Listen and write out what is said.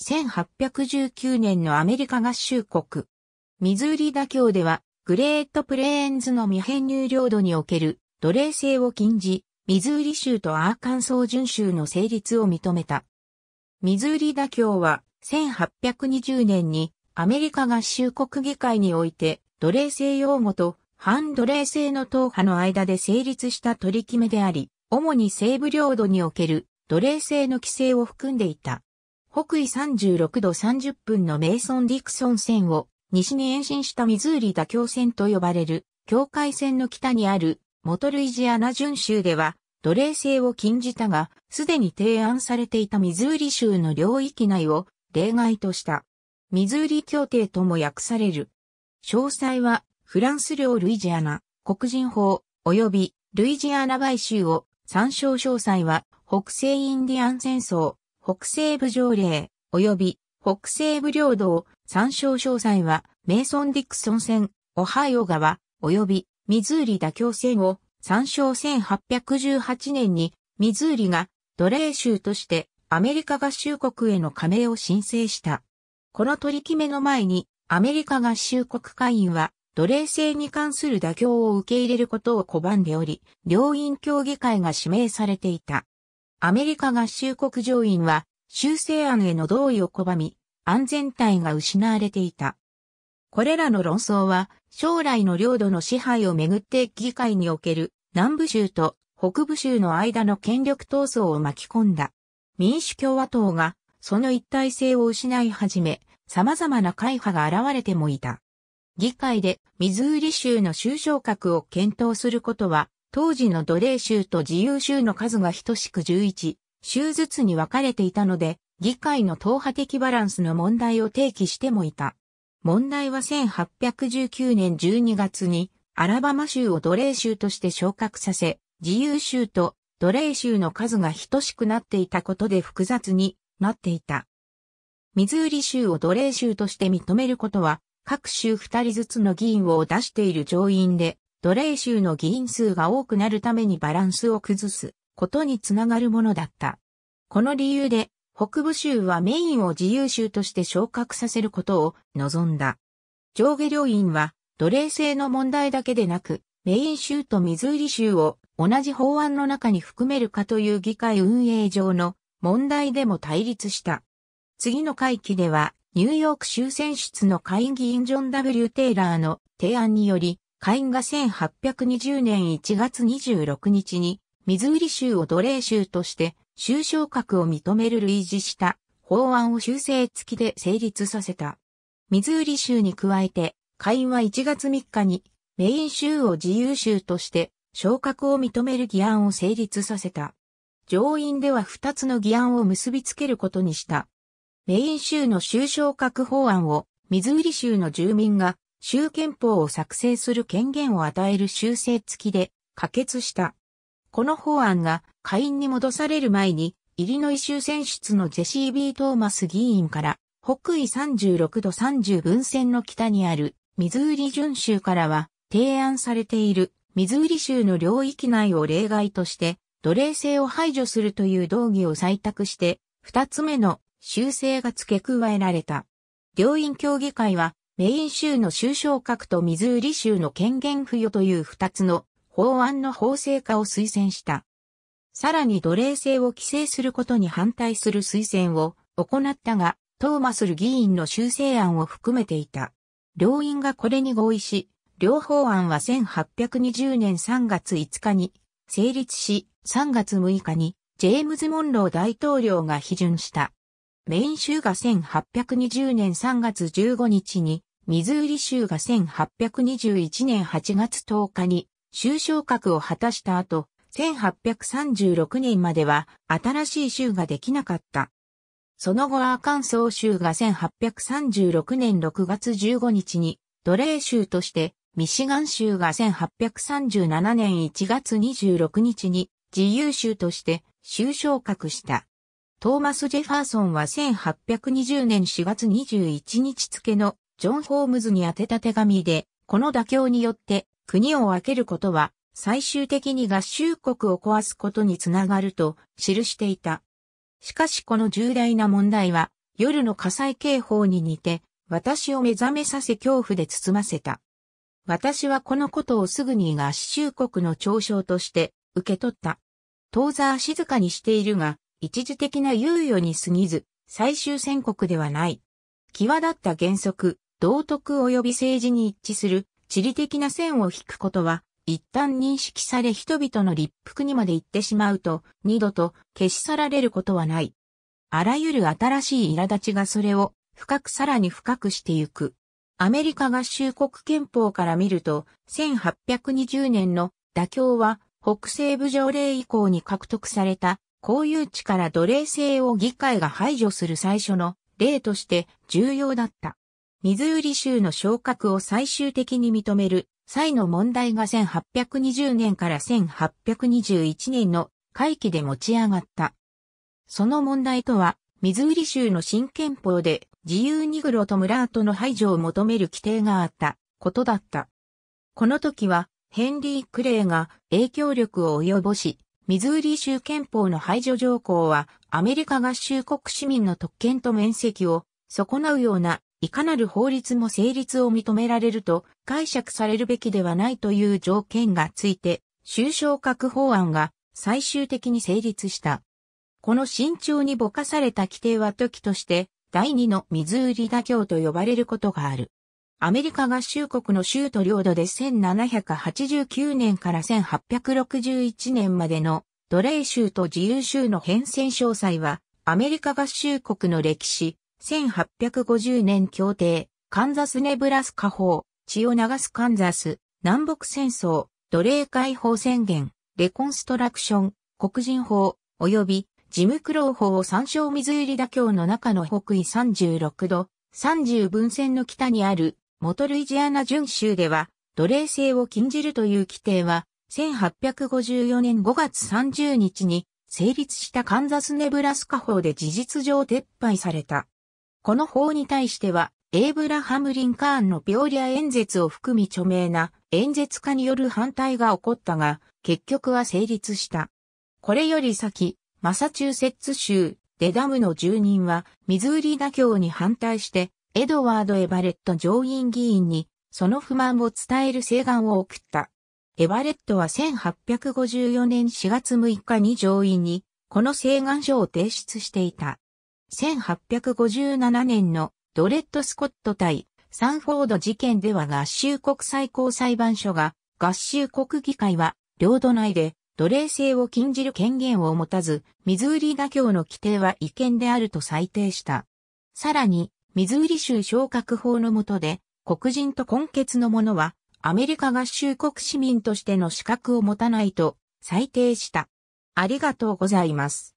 1819年のアメリカ合衆国。ミズーリ妥協では、グレートプレーンズの未編入領土における奴隷制を禁じ、ミズーリ州とアーカンソー準州の成立を認めた。ミズーリ妥協は、1820年にアメリカ合衆国議会において、奴隷制用語と反奴隷制の党派の間で成立した取り決めであり、主に西部領土における奴隷制の規制を含んでいた。北緯36度30分のメイソン・ディクソン線を西に延伸したミズーリ妥協線と呼ばれる境界線の北にある元ルイジアナ準州では奴隷制を禁じたが、すでに提案されていたミズーリ州の領域内を例外とした。ミズーリ協定とも訳される。詳細はフランス領ルイジアナ、黒人法、及びルイジアナ買収を参照詳細は北西インディアン戦争、北西部条例、及び北西部領土、を参照詳細は、メイソン・ディクソン線、オハイオ川、及びミズーリ妥協線を参照1818年にミズーリが奴隷州としてアメリカ合衆国への加盟を申請した。この取り決めの前にアメリカ合衆国会員は奴隷制に関する妥協を受け入れることを拒んでおり、両院協議会が指名されていた。アメリカ合衆国上院は修正案への同意を拒み、安全体が失われていた。これらの論争は将来の領土の支配をめぐって議会における南部州と北部州の間の権力闘争を巻き込んだ。民主共和党がその一体性を失い始め、様々な会派が現れてもいた。議会でミズーリ州の州昇格を検討することは当時の奴隷州と自由州の数が等しく11州ずつに分かれていたので、議会の党派的バランスの問題を提起してもいた。問題は1819年12月にアラバマ州を奴隷州として昇格させ、自由州と奴隷州の数が等しくなっていたことで複雑になっていた。ミズーリ州を奴隷州として認めることは、各州二人ずつの議員を出している上院で、奴隷州の議員数が多くなるためにバランスを崩すことにつながるものだった。この理由で、北部州はメインを自由州として昇格させることを望んだ。上下両院は奴隷制の問題だけでなく、メイン州とミズーリ州を同じ法案の中に含めるかという議会運営上の問題でも対立した。次の会期では、ニューヨーク州選出の会議員ジョン・ W・ テイラーの提案により、下院が1820年1月26日に、ミズーリ州を奴隷州として、州昇格を認める類似した法案を修正付きで成立させた。ミズーリ州に加えて、下院は1月3日に、メイン州を自由州として、昇格を認める議案を成立させた。上院では2つの議案を結びつけることにした。メイン州の州昇格法案を、ミズーリ州の住民が州憲法を作成する権限を与える修正付きで可決した。この法案が下院に戻される前に、イリノイ州選出のジェシー・ビー・トーマス議員から、北緯36度30分線の北にあるミズーリ準州からは提案されているミズーリ州の領域内を例外として奴隷制を排除するという動議を採択して二つ目の修正が付け加えられた。両院協議会はメイン州の州昇格とミズーリ州の権限付与という二つの法案の法制化を推薦した。さらに奴隷制を規制することに反対する推薦を行ったが、トーマスル議員の修正案を含めていた。両院がこれに合意し、両法案は1820年3月5日に成立し、3月6日にジェームズ・モンロー大統領が批准した。メイン州が1820年3月15日に、ミズーリ州が1821年8月10日に州昇格を果たした後、1836年までは新しい州ができなかった。その後アーカンソー州が1836年6月15日に奴隷州として、ミシガン州が1837年1月26日に自由州として州昇格した。トーマス・ジェファーソンは1820年4月21日付のジョン・ホームズに宛てた手紙で、この妥協によって国を分けることは最終的に合衆国を壊すことにつながると記していた。しかしこの重大な問題は夜の火災警報に似て私を目覚めさせ恐怖で包ませた。私はこのことをすぐに合衆国の嘲笑として受け取った。当座静かにしているが、一時的な猶予に過ぎず、最終宣告ではない。際立った原則、道徳及び政治に一致する地理的な線を引くことは、一旦認識され人々の立腹にまで行ってしまうと、二度と消し去られることはない。あらゆる新しい苛立ちがそれを深くさらに深くしてゆく。アメリカ合衆国憲法から見ると、1820年の妥協は北西部条例以降に獲得された公有地から奴隷制を議会が排除する最初の例として重要だった。ミズーリ州の昇格を最終的に認める際の問題が1820年から1821年の会期で持ち上がった。その問題とは、ミズーリ州の新憲法で自由ニグロとムラートの排除を求める規定があったことだった。この時はヘンリー・クレイが影響力を及ぼし、ミズーリ州憲法の排除条項は、アメリカ合衆国市民の特権と面積を損なうような、いかなる法律も成立を認められると解釈されるべきではないという条件がついて、収賞確法案が最終的に成立した。この慎重にぼかされた規定は時として、第二のミズーリ妥協と呼ばれることがある。アメリカ合衆国の州と領土で1789年から1861年までの奴隷州と自由州の変遷詳細は、アメリカ合衆国の歴史、1850年協定、カンザスネブラスカ法、血を流すカンザス、南北戦争、奴隷解放宣言、レコンストラクション、黒人法、及び、ジムクロー法を参照水入り妥協の中の北緯36度、30分線の北にある元ルイジアナ準州では、奴隷制を禁じるという規定は、1854年5月30日に成立したカンザスネブラスカ法で事実上撤廃された。この法に対しては、エイブラハム・リンカーンのピオリア演説を含み著名な演説家による反対が起こったが、結局は成立した。これより先、マサチューセッツ州デダムの住人はミズーリ妥協に反対してエドワード・エバレット上院議員に、その不満を伝える請願を送った。エバレットは1854年4月6日に上院に、この請願書を提出していた。1857年のドレッド・スコット対サンフォード事件では合衆国最高裁判所が合衆国議会は領土内で奴隷制を禁じる権限を持たず、ミズーリ妥協の規定は違憲であると裁定した。さらに、ミズーリ州昇格法の下で、黒人と根血の者は、アメリカ合衆国市民としての資格を持たないと、裁定した。ありがとうございます。